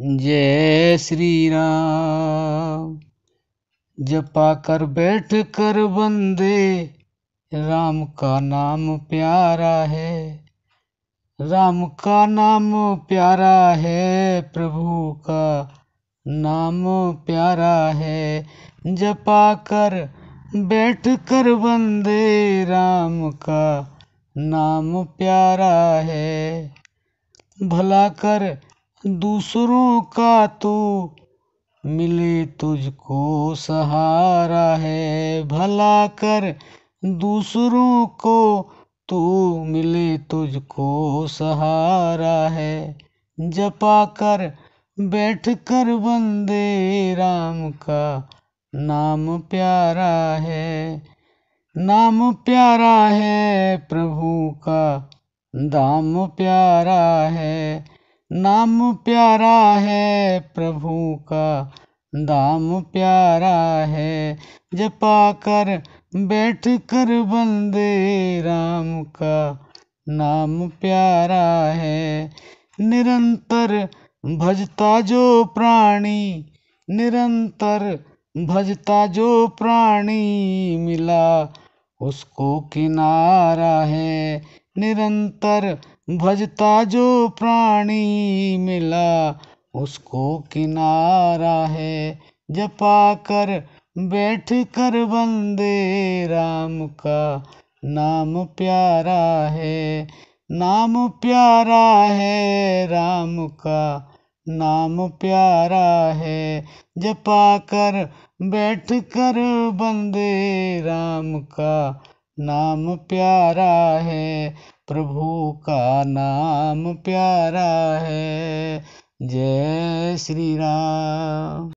जय श्री राम जपा कर बैठ कर बंदे राम का नाम प्यारा है राम का नाम प्यारा है प्रभु का नाम प्यारा है जपा कर बैठ कर बंदे राम का नाम प्यारा है भला कर दूसरों का तो मिले तुझको सहारा है भला कर दूसरों को तो मिले तुझको सहारा है जपा कर बैठ कर बंदे राम का नाम प्यारा है नाम प्यारा है प्रभु का दाम प्यारा है नाम प्यारा है प्रभु का दाम प्यारा है जपा कर बैठ कर बंदे राम का नाम प्यारा है निरंतर भजता जो प्राणी निरंतर भजता जो प्राणी मिला उसको किनारा है निरंतर भजता जो प्राणी मिला उसको किनारा है जपा कर बैठ कर बंदे राम का नाम प्यारा है नाम प्यारा है राम का नाम प्यारा है जपा कर बैठ कर बंदे राम का नाम प्यारा है प्रभु का नाम प्यारा है जय श्री राम